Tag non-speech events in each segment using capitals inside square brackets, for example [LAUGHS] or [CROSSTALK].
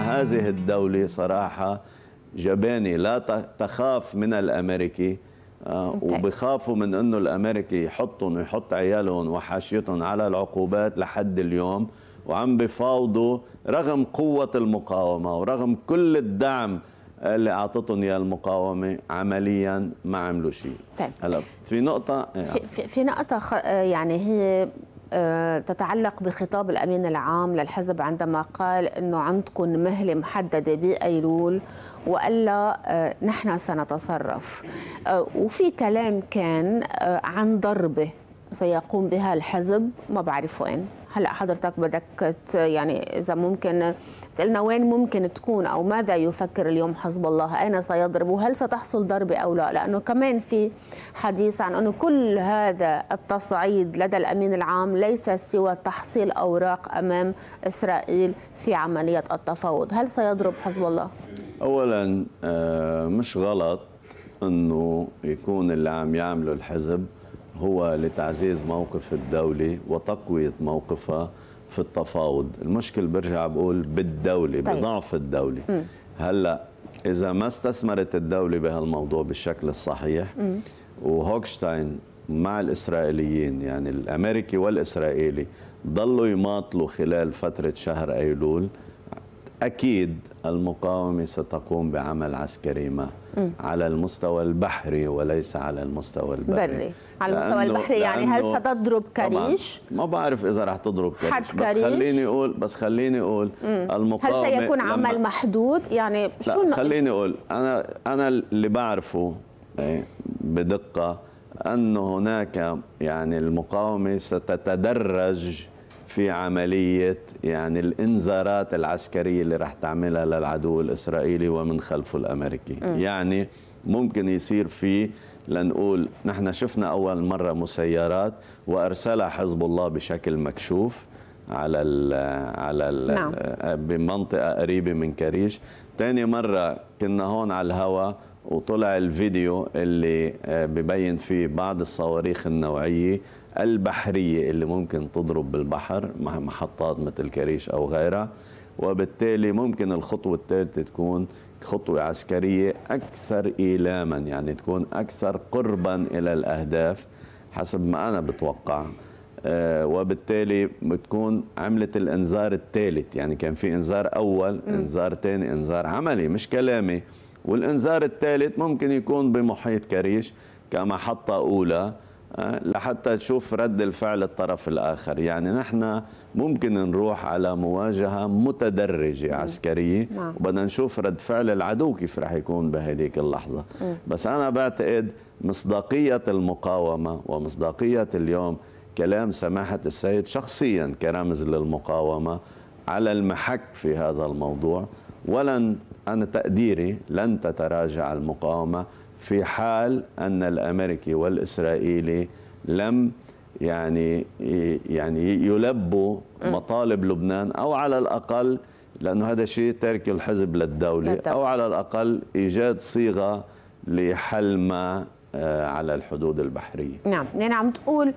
هذه الدولة صراحة جبانة لا تخاف من الأمريكي آه، وبخافوا من انه الامريكي يحطهم ويحط عيالهم وحاشيتهم على العقوبات لحد اليوم وعم بفاوضوا رغم قوه المقاومه ورغم كل الدعم اللي اعطتهم اياه المقاومه عمليا ما عملوا شيء طيب. هلا في نقطه يعني في, في نقطه آه، يعني هي آه، تتعلق بخطاب الأمين العام للحزب عندما قال أنه عندكم مهلة محددة بأيلول وإلا آه، نحن سنتصرف آه، وفي كلام كان عن ضربة سيقوم بها الحزب ما بعرف وين هلا حضرتك بدك يعني اذا ممكن تقلنا وين ممكن تكون او ماذا يفكر اليوم حزب الله اين سيضرب وهل ستحصل ضربه او لا لانه كمان في حديث عن انه كل هذا التصعيد لدى الامين العام ليس سوى تحصيل اوراق امام اسرائيل في عمليه التفاوض هل سيضرب حزب الله اولا آه، مش غلط انه يكون اللي عم يعمله الحزب هو لتعزيز موقف الدولة وتقوية موقفها في التفاوض المشكل برجع بقول بالدولة طيب. بضعف الدولة هلأ إذا ما استثمرت الدولة بهالموضوع بالشكل الصحيح م. وهوكشتاين مع الإسرائيليين يعني الأمريكي والإسرائيلي ضلوا يماطلوا خلال فترة شهر أيلول أكيد المقاومة ستقوم بعمل عسكري ما م. على المستوى البحري وليس على المستوى البري على المستوى البحري يعني هل ستضرب كريش؟ ما بعرف إذا رح تضرب كريش, حد كريش بس خليني أقول بس خليني أقول م. المقاومة هل سيكون عمل محدود؟ يعني شو لا خليني أقول أنا أنا اللي بعرفه إيه، بدقة أن هناك يعني المقاومة ستتدرج في عملية يعني الإنذارات العسكرية اللي رح تعملها للعدو الإسرائيلي ومن خلفه الأمريكي م. يعني ممكن يصير في لنقول نحن شفنا أول مرة مسيرات وأرسلها حزب الله بشكل مكشوف على ال على ال نعم. بمنطقة قريبة من كريش تاني مرة كنا هون على الهواء وطلع الفيديو اللي آه، ببين فيه بعض الصواريخ النوعية البحرية اللي ممكن تضرب بالبحر مع محطات مثل كريش أو غيرها وبالتالي ممكن الخطوة الثالثة تكون خطوة عسكرية أكثر إيلاما يعني تكون أكثر قربا إلى الأهداف حسب ما أنا بتوقع آه، وبالتالي بتكون عملت الانذار الثالث يعني كان في انذار اول انذار ثاني انذار عملي مش كلامي والانذار الثالث ممكن يكون بمحيط كريش كمحطه اولى آه، لحتى تشوف رد الفعل الطرف الآخر يعني نحن ممكن نروح على مواجهة متدرجة مم. عسكرية نعم. وبدنا نشوف رد فعل العدو كيف رح يكون بهذيك اللحظة مم. بس أنا بعتقد مصداقية المقاومة ومصداقية اليوم كلام سماحة السيد شخصيا كرمز للمقاومة على المحك في هذا الموضوع ولن أنا تقديري لن تتراجع المقاومة في حال أن الأمريكي والإسرائيلي لم يعني يعني يلبوا مطالب لبنان أو على الأقل لأنه هذا شيء ترك الحزب للدولة أو على الأقل إيجاد صيغة لحل ما آه، على الحدود البحرية نعم يعني عم تقول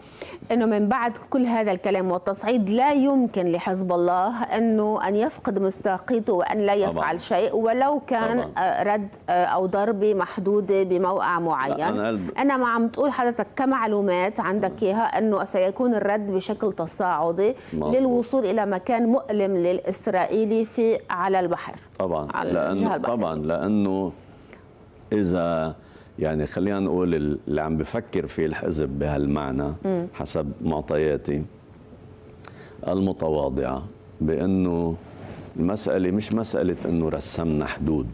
أنه من بعد كل هذا الكلام والتصعيد لا يمكن لحزب الله أنه أن يفقد مصداقيته وأن لا يفعل طبعا. شيء ولو كان طبعا. آه، رد آه، أو ضربة محدودة بموقع معين أنا, قلب... أنا ما عم تقول حضرتك كمعلومات عندك نعم. إياها أنه سيكون الرد بشكل تصاعدي مم. للوصول إلى مكان مؤلم للإسرائيلي في على البحر طبعا على لأنه طبعا لأنه إذا يعني خلينا نقول اللي عم بفكر فيه الحزب بهالمعنى حسب معطياتي المتواضعه بانه المساله مش مساله انه رسمنا حدود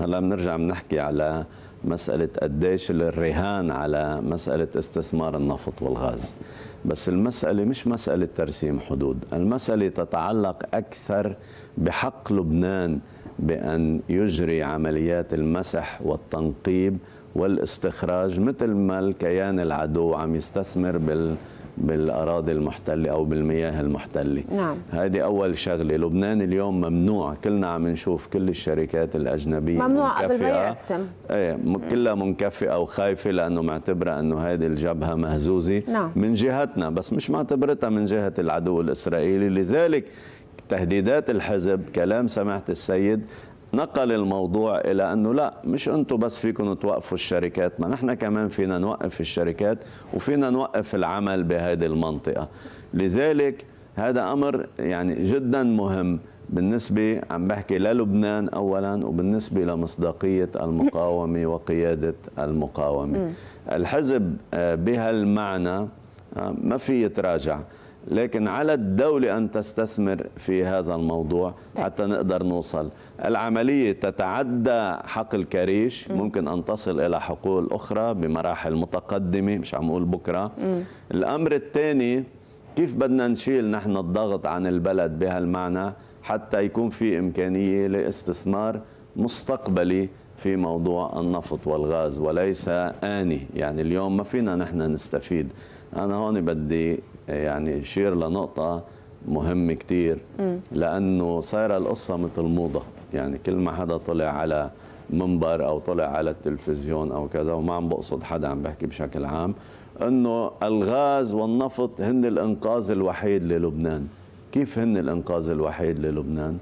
هلا بنرجع بنحكي على مسألة قديش الرهان على مسألة استثمار النفط والغاز بس المسألة مش مسألة ترسيم حدود المسألة تتعلق أكثر بحق لبنان بأن يجري عمليات المسح والتنقيب والاستخراج مثل ما الكيان العدو عم يستثمر بال بالاراضي المحتله او بالمياه المحتله نعم هذه اول شغله لبنان اليوم ممنوع كلنا عم نشوف كل الشركات الاجنبيه ممنوع قبل ما يقسم ايه كلها منكفئه وخايفه لانه معتبره انه هذه الجبهه مهزوزه نعم. من جهتنا بس مش معتبرتها من جهه العدو الاسرائيلي لذلك تهديدات الحزب كلام سماحه السيد نقل الموضوع إلى أنه لا مش أنتم بس فيكم توقفوا الشركات ما نحن كمان فينا نوقف الشركات وفينا نوقف العمل بهذه المنطقة لذلك هذا أمر يعني جدا مهم بالنسبة عم بحكي للبنان أولا وبالنسبة لمصداقية المقاومة وقيادة المقاومة الحزب آه، بهالمعنى آه، ما في يتراجع لكن على الدولة أن تستثمر في هذا الموضوع طيب. حتى نقدر نوصل العملية تتعدى حقل كريش ممكن أن تصل إلى حقول أخرى بمراحل متقدمة مش عم أقول بكرة الأمر الثاني كيف بدنا نشيل نحن الضغط عن البلد بهالمعنى حتى يكون في إمكانية لاستثمار مستقبلي في موضوع النفط والغاز وليس آني يعني اليوم ما فينا نحن نستفيد أنا هون بدي يعني يشير لنقطة مهمة كتير لأنه صايرة القصة مثل موضة يعني كل ما حدا طلع على منبر أو طلع على التلفزيون أو كذا وما عم بقصد حدا عم بحكي بشكل عام أنه الغاز والنفط هن الإنقاذ الوحيد للبنان كيف هن الإنقاذ الوحيد للبنان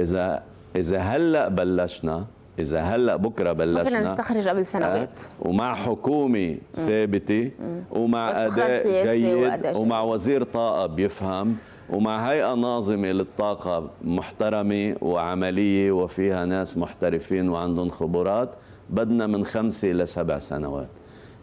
إذا إذا هلأ بلشنا اذا هلا بكره بلشنا فينا نستخرج قبل سنوات ومع حكومه ثابته ومع اداء جيد ومع وزير طاقه بيفهم ومع هيئة ناظمة للطاقة محترمة وعملية وفيها ناس محترفين وعندهم خبرات بدنا من خمسة لسبع سنوات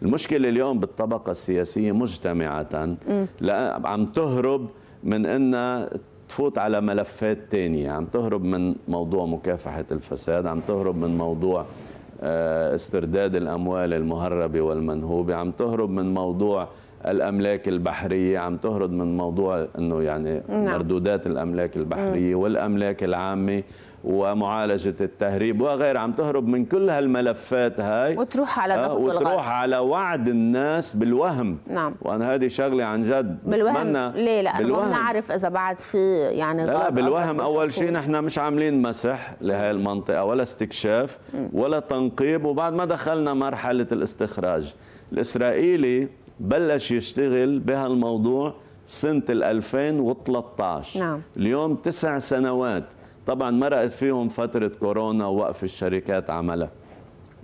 المشكلة اليوم بالطبقة السياسية مجتمعة لا عم تهرب من أنها تفوت على ملفات تانية عم تهرب من موضوع مكافحة الفساد عم تهرب من موضوع آه، استرداد الأموال المهربة والمنهوبة عم تهرب من موضوع الأملاك البحرية عم تهرب من موضوع أنه يعني نعم. مردودات الأملاك البحرية والأملاك العامة ومعالجة التهريب وغير عم تهرب من كل هالملفات هاي وتروح على آه، ضغط وتروح على وعد الناس بالوهم نعم وأنا هذه شغلة عن جد بالوهم ليه لا بالوهم. ما بنعرف إذا بعد في يعني لا, لا بالوهم أول شيء نحن مش عاملين مسح لهي المنطقة ولا استكشاف ولا تنقيب وبعد ما دخلنا مرحلة الاستخراج الإسرائيلي بلش يشتغل بهالموضوع سنة 2013 نعم. اليوم تسع سنوات طبعا مرقت فيهم فترة كورونا ووقف الشركات عملها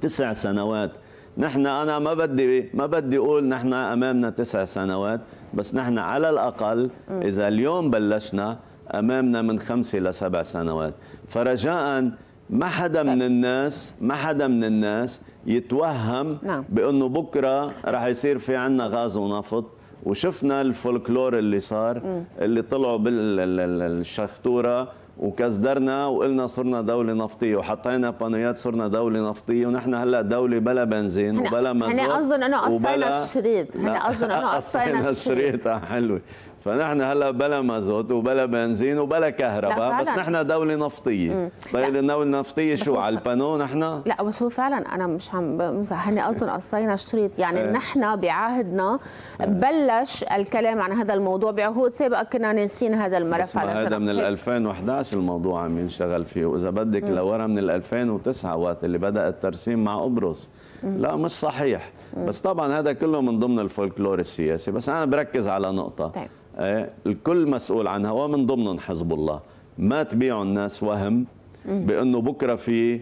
تسع سنوات نحن أنا ما بدي ما بدي أقول نحن أمامنا تسع سنوات بس نحن على الأقل إذا اليوم بلشنا أمامنا من خمسة لسبع سنوات فرجاء ما حدا من طيب. الناس ما حدا من الناس يتوهم نعم. بأنه بكرة رح يصير في عنا غاز ونفط وشفنا الفولكلور اللي صار اللي طلعوا بالشخطورة وكسدرنا وقلنا صرنا دولة نفطية وحطينا بانويات صرنا دولة نفطية ونحن هلا دولة بلا بنزين وبلا مزود هن قصدهم انه قصينا الشريط هن قصدهم انه [LAUGHS] قصينا الشريط آه، حلوة فنحن هلا بلا مازوت وبلا بنزين وبلا كهرباء بس نحن دوله نفطيه طيب الدوله النفطيه شو على البانو نحن لا بس هو فعلا انا مش عم بمزح هني اظن قصينا اشتريت يعني اه. نحن بعهدنا اه. بلش الكلام عن هذا الموضوع بعهود سابقه كنا ناسين هذا الملف على هذا من 2011 الموضوع عم ينشغل فيه واذا بدك لورا من 2009 وقت اللي بدا الترسيم مع قبرص لا مش صحيح بس طبعا هذا كله من ضمن الفولكلور السياسي بس انا بركز على نقطه طيب. إيه؟ الكل مسؤول عنها ومن ضمنهم حزب الله ما تبيعوا الناس وهم بانه بكره في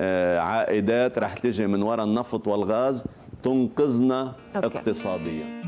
آه، عائدات رح تجي من وراء النفط والغاز تنقذنا اقتصاديا